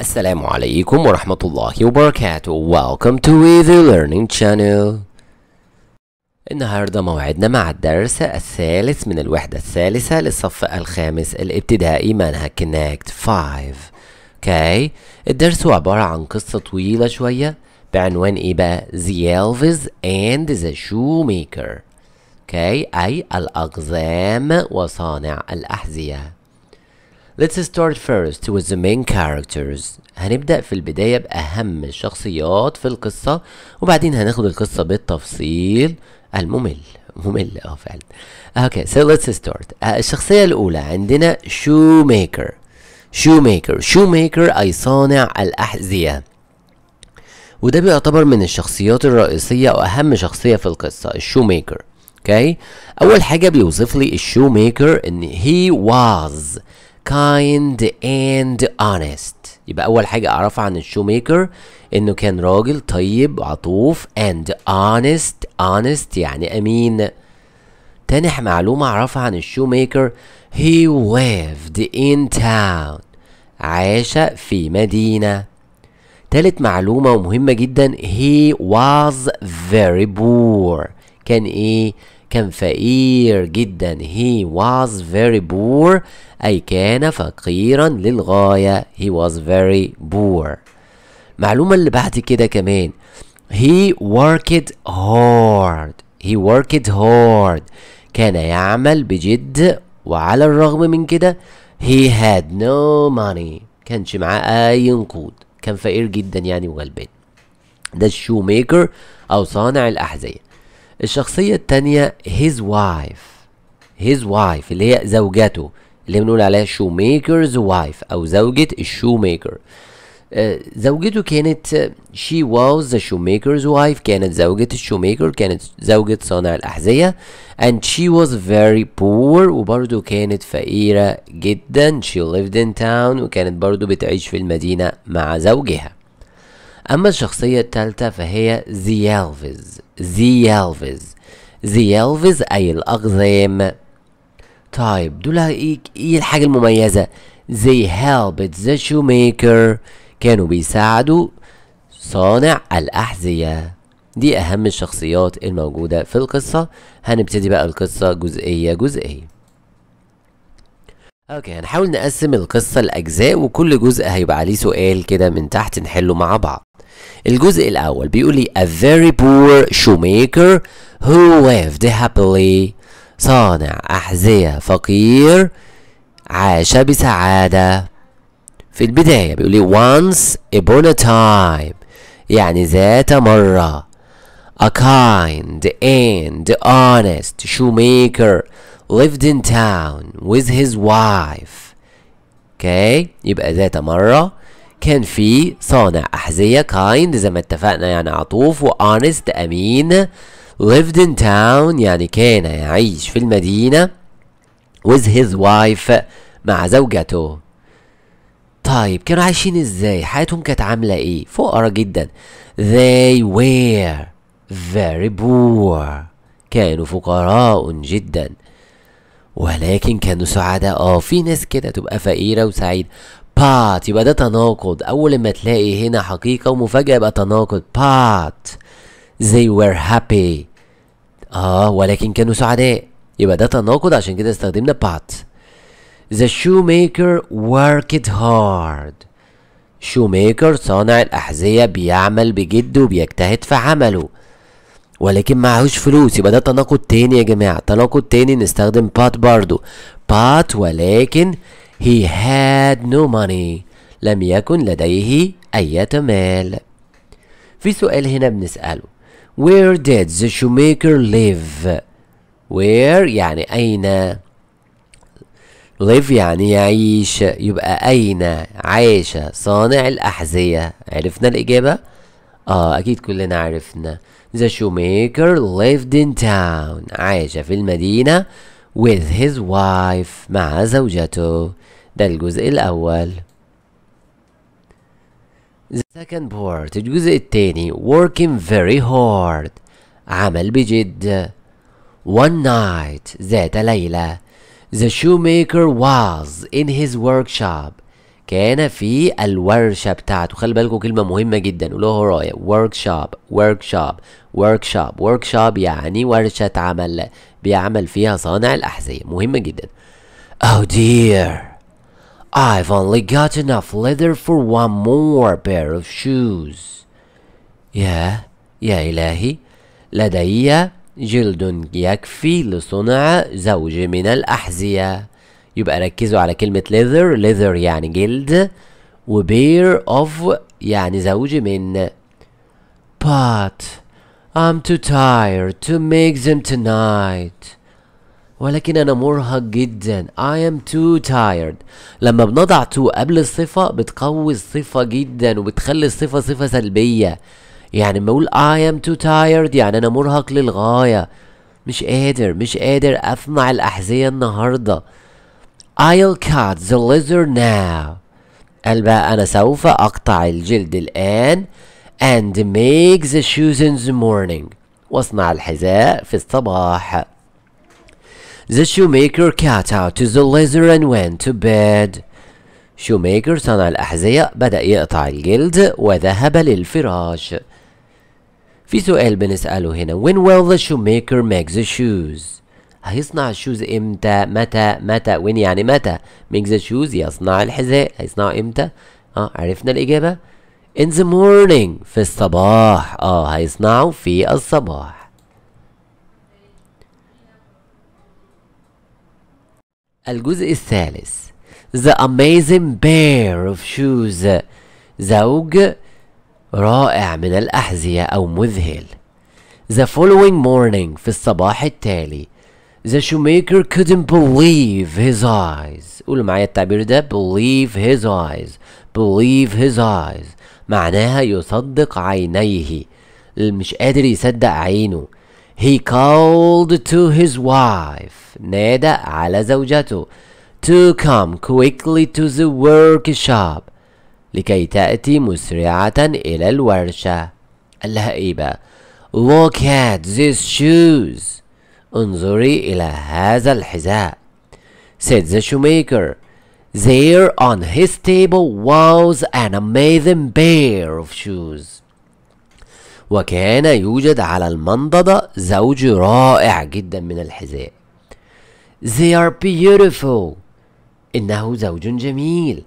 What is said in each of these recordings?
السلام عليكم ورحمة الله وبركاته Welcome to the Learning Channel النهاردة موعدنا مع الدرس الثالث من الوحدة الثالثة للصف الخامس الابتدائي منهج Connect 5 okay. الدرس هو عبارة عن قصة طويلة شوية بعنوان ايه بقى The Elvis and the Shoemaker okay. أي الأقزام وصانع الأحذية Let's start first with the main characters هنبدأ في البداية بأهم الشخصيات في القصة وبعدين هناخد القصة بالتفصيل الممل ممل اه فعلا اوكي سو let's ستارت آه، الشخصية الأولى عندنا شو ميكر شو ميكر شو ميكر أي صانع الأحذية وده بيعتبر من الشخصيات الرئيسية وأهم شخصية في القصة الشو ميكر اوكي okay. أول حاجة بيوصف لي الشو ميكر إن هي واز kind and honest يبقى اول حاجه اعرفها عن الشو ميكر انه كان راجل طيب عطوف and honest honest يعني امين تاني معلومه اعرفها عن الشو ميكر he lived in town عاش في مدينه تالت معلومه ومهمه جدا he was very poor كان ايه كان فقير جدا he was very poor أي كان فقيرا للغاية he was very poor المعلومة اللي بعد كده كمان he worked hard he worked hard كان يعمل بجد وعلى الرغم من كده he had no money كانش معاه أي نقود كان فقير جدا يعني وغلبان ده الشو ميكر أو صانع الأحذية الشخصية التانية his wife his wife اللي هي زوجته اللي بنقول عليها shoemaker's wife أو زوجة الشوميكر آه، زوجته كانت she was the shoemaker's wife كانت زوجة الشوميكر كانت زوجة صانع الأحذية and she was very poor وبرضو كانت فقيرة جدا she lived in town وكانت برضو بتعيش في المدينة مع زوجها أما الشخصية الثالثة فهي ألفيز زي ألفيز أي الأقزام طيب دول إيه-, إيه الحاجة المميزة زي هالبت ذا شو ميكر كانوا بيساعدوا صانع الأحذية دي أهم الشخصيات الموجودة في القصة هنبتدي بقى القصة جزئية جزئية اوكي هنحاول نقسم القصة لأجزاء وكل جزء هيبقى عليه سؤال كده من تحت نحله مع بعض الجزء الأول بيقول لي a very poor shoemaker who lived happily صانع أحذية فقير عاش بسعادة في البداية بيقول لي once upon a time يعني ذات مرة a kind and honest shoemaker lived in town with his wife okay يبقى ذات مرة كان في صانع أحذية كايند زي ما اتفقنا يعني عطوف وأنست أمين lived in town يعني كان يعيش في المدينة with his wife مع زوجته طيب كانوا عايشين ازاي حياتهم كانت عاملة ايه فقراء جدا they were very poor كانوا فقراء جدا ولكن كانوا سعداء اه في ناس كده تبقى فقيرة وسعيدة بات يبقى ده تناقض اول ما تلاقي هنا حقيقة ومفاجأة يبقى تناقض بات they were happy اه ولكن كانوا سعداء يبقى ده تناقض عشان كده استخدمنا بات the shoemaker worked hard shoemaker صانع الأحذية بيعمل بجد وبيجتهد في عمله ولكن معهوش فلوس يبقى ده تناقض تاني يا جماعة تناقض تاني نستخدم بات برضو بات ولكن He had no money لم يكن لديه أي مال في سؤال هنا بنسأله Where did the shoemaker live? Where يعني أين live يعني يعيش يبقى أين عاش صانع الأحذية عرفنا الإجابة؟ آه أكيد كلنا عرفنا The shoemaker lived in town عاش في المدينة with his wife مع زوجته ده الجزء الأول The second part الجزء الثاني working very hard عمل بجد one night ذات ليلة the shoemaker was in his workshop كان في الورشة بتاعته خلي بالكوا كلمة مهمة جدا قولوها ورايا workshop workshop workshop workshop يعني ورشة عمل بيعمل فيها صانع الأحذية مهمة جدا Oh dear I've only got enough leather for one more pair of shoes يا يا إلهي لدي جلد يكفي لصنع زوج من الأحذية يبقى ركزوا على كلمة leather leather يعني جلد و pair of يعني زوج من but I'm too tired to make them tonight ولكن أنا مرهق جدا I am too tired لما بنضع to قبل الصفة بتقوي الصفة جدا وبتخلي الصفة صفة سلبية يعني ما أقول I am too tired يعني أنا مرهق للغاية مش قادر مش قادر أصنع الأحذية النهاردة I'll cut the leather now قال بقى أنا سوف أقطع الجلد الآن and make the shoes in the morning واصنع الحذاء في الصباح The shoemaker cut out the leather and went to bed shoemaker صنع الأحذية بدأ يقطع الجلد وذهب للفراش في سؤال بنسأله هنا when will the shoemaker make the shoes هيصنع الشوز امتى متى متى وين يعني متى make the shoes يصنع الحذاء هيصنعه امتى اه عرفنا الإجابة in the morning في الصباح اه oh, هيصنعوا في الصباح الجزء الثالث The amazing pair of shoes زوج رائع من الأحذية أو مذهل The following morning في الصباح التالي The shoemaker couldn't believe his eyes قولوا معايا التعبير ده believe his eyes believe his eyes معناها يصدق عينيه مش قادر يصدق عينه He called to his wife نادى على زوجته to come quickly to the workshop لكي تأتي مسرعة إلى الورشة قال لها إيه بقى Look at these shoes انظري إلى هذا الحذاء said the shoemaker There on his table was an amazing pair of shoes. وكان يوجد على المنضدة زوج رائع جدا من الحذاء. They are beautiful. إنه زوج جميل.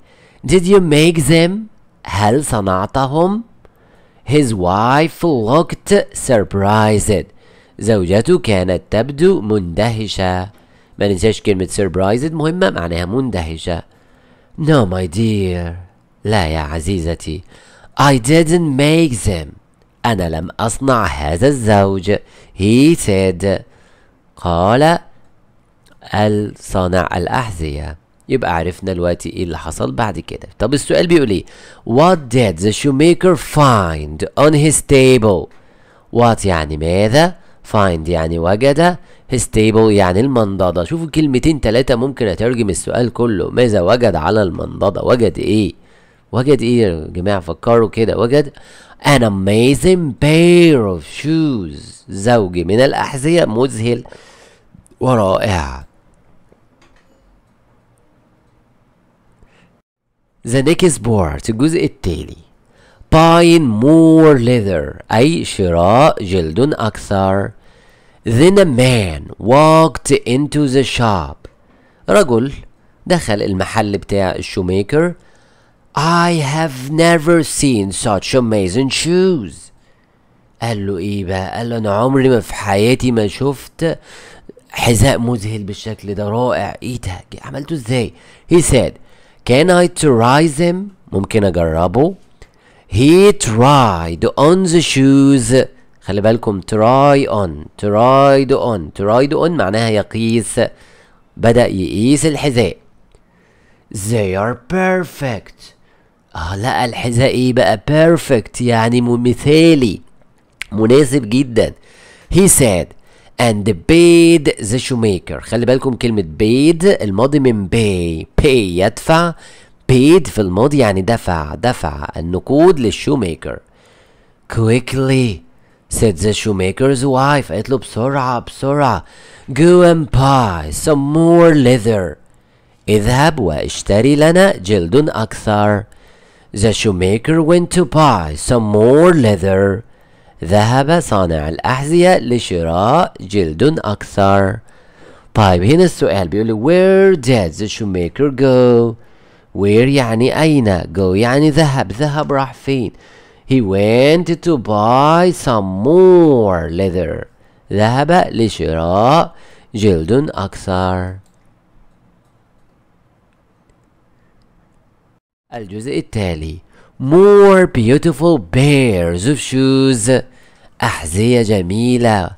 Did you make them? هل صنعتهم؟ His wife looked surprised. زوجته كانت تبدو مندهشة. ما ننساش كلمة سيربرايزد مهمة معناها مندهشة No my dear لا يا عزيزتي I didn't make them أنا لم أصنع هذا الزوج He said قال الصانع الأحذية يبقى عرفنا الوقت ايه اللي حصل بعد كده طب السؤال بيقول ايه What did the shoemaker find on his table What يعني ماذا find يعني وجد ستيبل يعني المنضدة شوفوا كلمتين تلاتة ممكن اترجم السؤال كله ماذا وجد على المنضدة وجد ايه وجد ايه يا جماعة فكروا كده وجد an amazing pair of shoes زوج من الأحذية مذهل ورائع The next part الجزء التالي buying more leather أي شراء جلد أكثر Then a man walked into the shop. رجل دخل المحل بتاع الشوميكر. I have never seen such amazing shoes. قال له ايه بقى؟ قال له انا عمري ما في حياتي ما شفت حذاء مذهل بالشكل ده رائع ايه ده؟ عملته ازاي؟ He said Can I try them؟ ممكن اجربه؟ He tried on the shoes خلي بالكم تراي اون ترايد اون ترايد اون معناها يقيس بدأ يقيس الحذاء they are perfect اه لا الحذاء ايه بقى perfect يعني مثالي مناسب جدا he said and paid the shoemaker خلي بالكم كلمة paid الماضي من pay pay يدفع paid في الماضي يعني دفع دفع النقود للشوميكر quickly said the shoemaker's wife اقالت له بسرعة بسرعة Go and buy some more leather اذهب واشتري لنا جلد أكثر The shoemaker went to buy some more leather ذهب صانع الأحذية لشراء جلد أكثر طيب هنا السؤال بيقول لي where did the shoemaker go where يعني أين go يعني ذهب ذهب راح فين he went to buy some more leather. ذهب لشراء جلد أكثر. الجزء التالي More beautiful pairs of shoes أحذية جميلة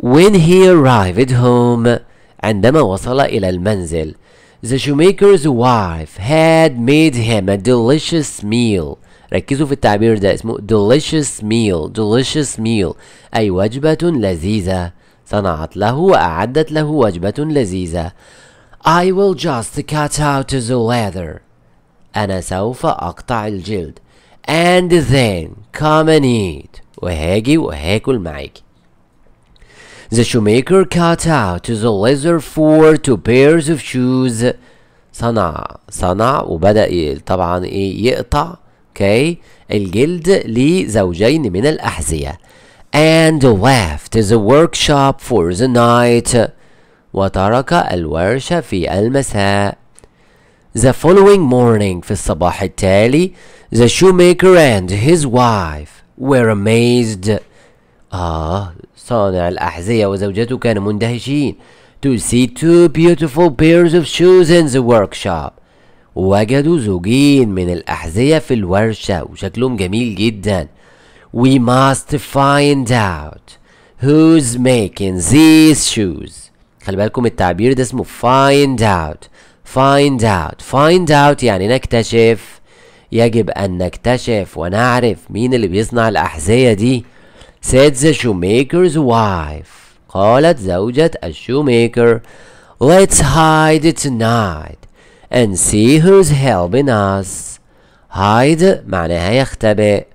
When he arrived home عندما وصل إلى المنزل The shoemaker's wife had made him a delicious meal ركزوا في التعبير ده اسمه delicious meal delicious meal أي وجبة لذيذة صنعت له وأعدت له وجبة لذيذة I will just cut out the leather أنا سوف أقطع الجلد and then come and eat وهاجي وهاكل معاكي The shoemaker cut out the leather for two pairs of shoes صنع صنع وبدأ طبعا ايه يقطع okay الجلد لزوجين من الأحذية and left the workshop for the night وترك الورشة في المساء The following morning في الصباح التالي the shoemaker and his wife were amazed آه صانع الأحذية وزوجته كانوا مندهشين to see two beautiful pairs of shoes in the workshop وجدوا زوجين من الأحذية في الورشة وشكلهم جميل جدا We must find out who's making these shoes خلي بالكم التعبير ده اسمه find out find out find out يعني نكتشف يجب أن نكتشف ونعرف مين اللي بيصنع الأحذية دي said the shoemaker's wife قالت زوجة الشوميكر let's hide it tonight and see who's helping us hide معناها يختبئ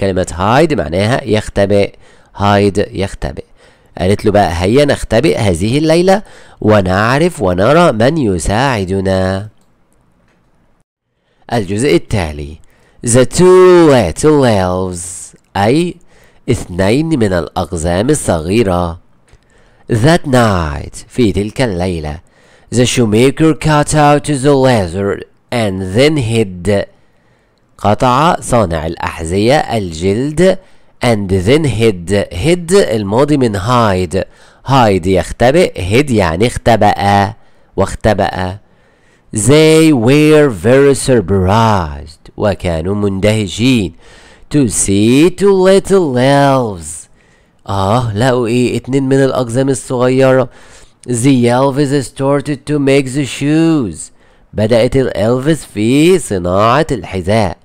كلمة hide معناها يختبئ hide يختبئ قالت له بقى هيا نختبئ هذه الليلة ونعرف ونرى من يساعدنا الجزء التالي The two little elves أي اثنين من الأقزام الصغيرة That night في تلك الليلة The shoemaker cut out the leather and then hid. قطع صانع الأحذية الجلد and then hid. hid الماضي من hide. hide يختبئ hid يعني اختبأ واختبأ. They were very surprised وكانوا مندهشين to see two little elves. آه لقوا إيه اتنين من الأقزام الصغيرة The Elvis started to make the shoes. بدأت الإلفيس في صناعة الحذاء.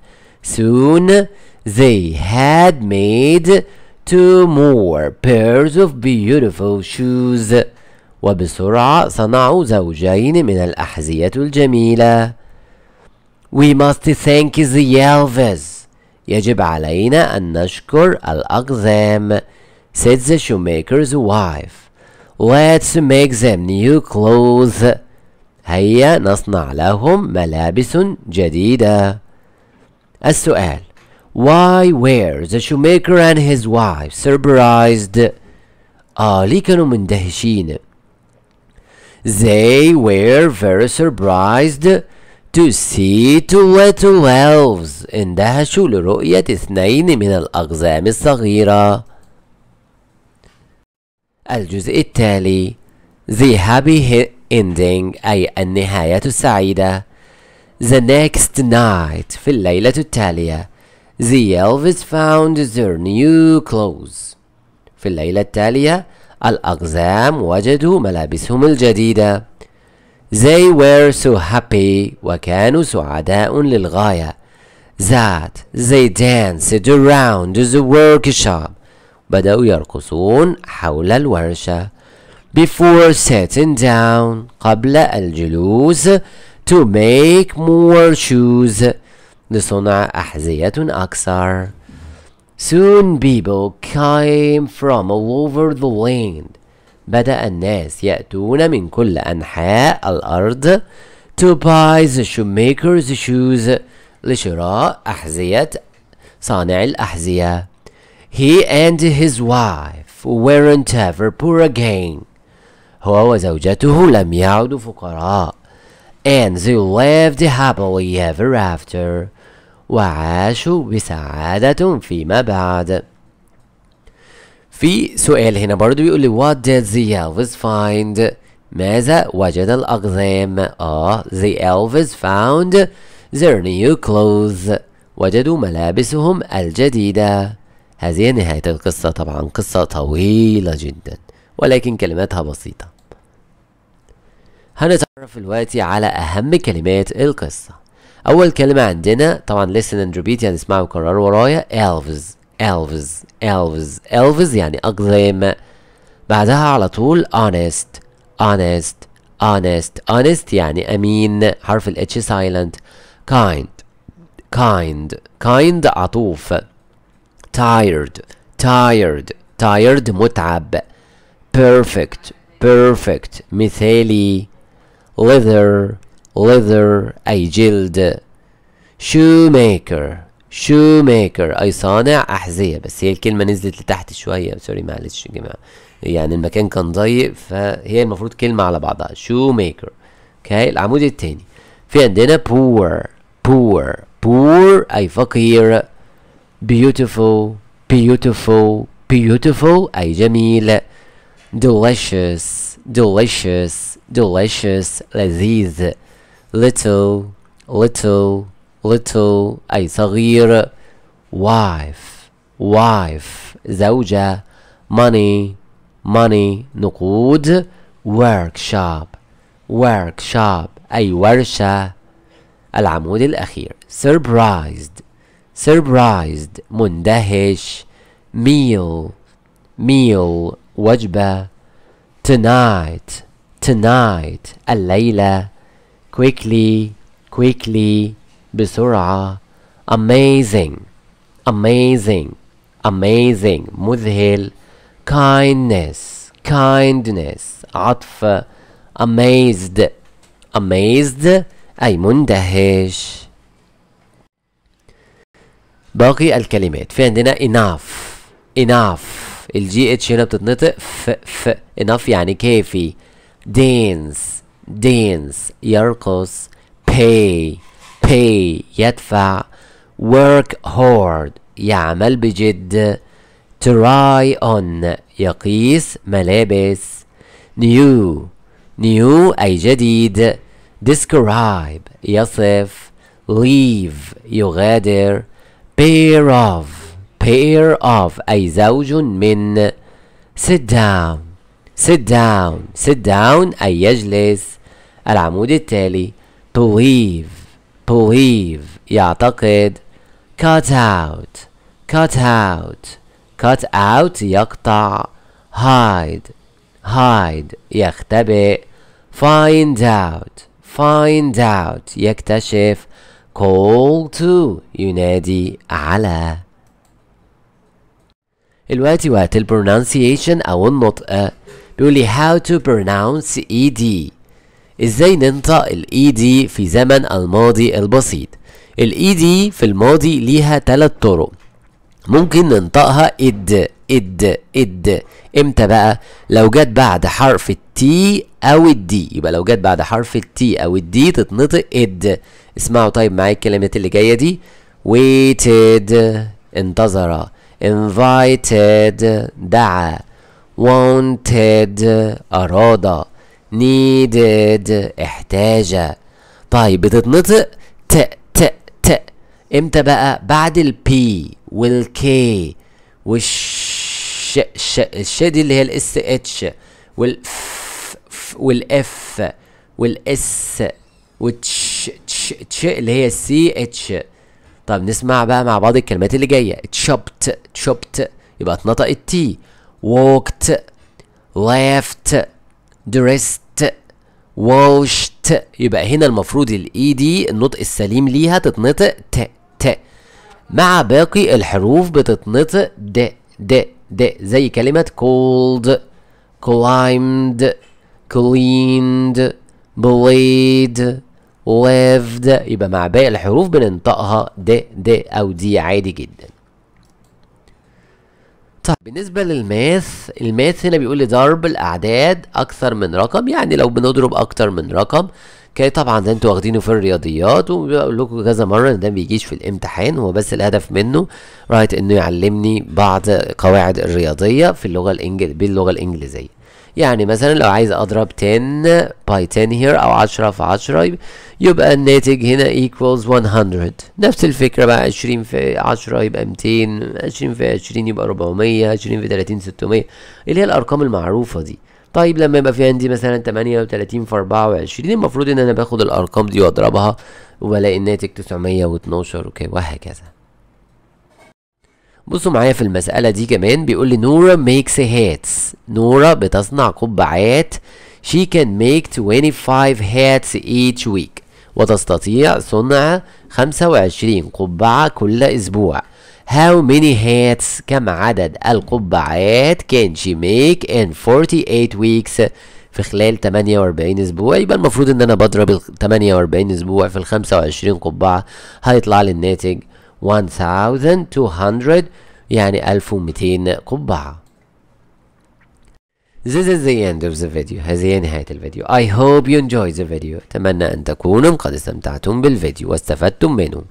Soon they had made two more pairs of beautiful shoes. وبسرعة صنعوا زوجين من الأحذية الجميلة. We must thank the Elvis. يجب علينا أن نشكر الأقزام. said the shoemaker's wife. Let's make them new clothes هيا نصنع لهم ملابس جديدة السؤال Why were the shoemaker and his wife surprised آه ليه كانوا مندهشين They were very surprised to see two little elves اندهشوا لرؤية اثنين من الأقزام الصغيرة الجزء التالي The Happy Ending أي النهاية السعيدة The next night في الليلة التالية The elves found their new clothes في الليلة التالية الأقزام وجدوا ملابسهم الجديدة They were so happy وكانوا سعداء للغاية That they danced around the workshop بدأوا يرقصون حول الورشة before sitting down قبل الجلوس to make more shoes لصنع أحذية أكثر soon people came from all over the land بدأ الناس يأتون من كل أنحاء الأرض to buy the shoemaker's shoes لشراء أحذية صانع الأحذية He and his wife weren't ever poor again. هو وزوجته لم يعدوا فقراء. And they lived happily ever after. وعاشوا بسعادة فيما بعد. في سؤال هنا برضو بيقول لي What did the elves find? ماذا وجد الأقزام؟ آه the elves found their new clothes. وجدوا ملابسهم الجديدة. هذه نهاية القصة طبعا قصة طويلة جدا ولكن كلماتها بسيطة هنتعرف دلوقتي على أهم كلمات القصة أول كلمة عندنا طبعا listen and repeat يعني اسمعوا وكرروا ورايا elves elves elves elves يعني أقزام بعدها على طول honest honest honest honest يعني أمين حرف الاتش silent kind kind kind عطوف tired tired tired متعب perfect perfect مثالي leather leather أي جلد shoemaker shoemaker أي صانع أحذية بس هي الكلمة نزلت لتحت شوية سوري معلش يا جماعة يعني المكان كان ضيق فهي المفروض كلمة على بعضها shoemaker اوكي العمود التاني في عندنا poor poor poor أي فقير beautiful beautiful beautiful أي جميل delicious delicious delicious لذيذ little little little أي صغير wife wife زوجة money money نقود workshop workshop أي ورشة العمود الأخير surprised surprised مندهش meal meal وجبة tonight tonight الليلة quickly quickly بسرعة amazing amazing amazing مذهل kindness kindness عطف amazed amazed أي مندهش باقي الكلمات في عندنا enough enough الجي اتش هنا بتتنطق ف ف enough يعني كافي dance dance يرقص pay pay يدفع work hard يعمل بجد try on يقيس ملابس new new أي جديد describe يصف leave يغادر pair of pair of أي زوج من sit down sit down sit down أي يجلس العمود التالي believe believe يعتقد cut out cut out cut out يقطع hide hide يختبئ find out find out يكتشف call to ينادي على الوقت وقت البرونانسيشن أو النطق بيقول لي how to pronounce ed ازاي ننطق ال ed في زمن الماضي البسيط ال ed في الماضي ليها ثلاث طرق ممكن ننطقها اد اد اد امتى بقى لو جت بعد حرف التي او الدي يبقى لو جت بعد حرف التي او الدي تتنطق اد اسمعوا طيب معايا الكلمات اللي جايه دي waited انتظر invited دعا wanted أراد needed احتاج طيب بتتنطق ت ت ت امتى بقى بعد البي والكي والش ش الش دي اللي هي الاس اتش والف والاف والاس والتش اتش تش اللي هي سي اتش طب نسمع بقى مع بعض الكلمات اللي جايه اتشبت اتشبت يبقى اتنطق التي ووكت لافت درست ووشت يبقى هنا المفروض الاي e دي النطق السليم ليها تتنطق ت ت مع باقي الحروف بتتنطق د د د زي كلمة cold climbed cleaned blade lived يبقى مع باقي الحروف بننطقها د د او دي عادي جدا طيب بالنسبة للماث الماث هنا بيقول لي ضرب الأعداد أكثر من رقم يعني لو بنضرب أكثر من رقم كده طبعا ده انتوا واخدينه في الرياضيات وبقول لكم كذا مرة ان ده بيجيش في الامتحان هو بس الهدف منه رايت انه يعلمني بعض قواعد الرياضية في اللغة الانجليزية باللغة الإنجليزية يعني مثلا لو عايز اضرب 10 باي 10 هير او 10 في 10 يبقى الناتج هنا ايكوالز 100 نفس الفكرة بقى 20 في 10 يبقى 200 20 في 20 يبقى 400 20 في 30 600 اللي هي الارقام المعروفة دي طيب لما يبقى في عندي مثلا 38 في 24 المفروض ان انا باخد الارقام دي واضربها وبلاقي الناتج 912 وكده وهكذا بصوا معايا في المسألة دي كمان بيقول لي نورا ميكس هاتس نورا بتصنع قبعات she can make 25 hats each week وتستطيع صنع 25 قبعة كل أسبوع How many hats كم عدد القبعات can she make in 48 weeks في خلال 48 اسبوع يبقى المفروض ان انا بضرب 48 اسبوع في ال 25 قبعة هيطلع لي الناتج 1200 يعني 1200 قبعة This is the end of the video هذه نهاية الفيديو I hope you enjoyed the video أتمنى أن تكونوا قد استمتعتم بالفيديو واستفدتم منه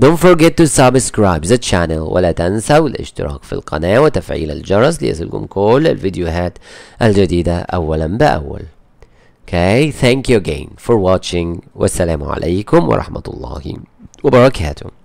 Don't forget to subscribe the channel ولا تنسوا الاشتراك في القناة وتفعيل الجرس ليصلكم كل الفيديوهات الجديدة أولا بأول Okay thank you again for watching والسلام عليكم ورحمة الله وبركاته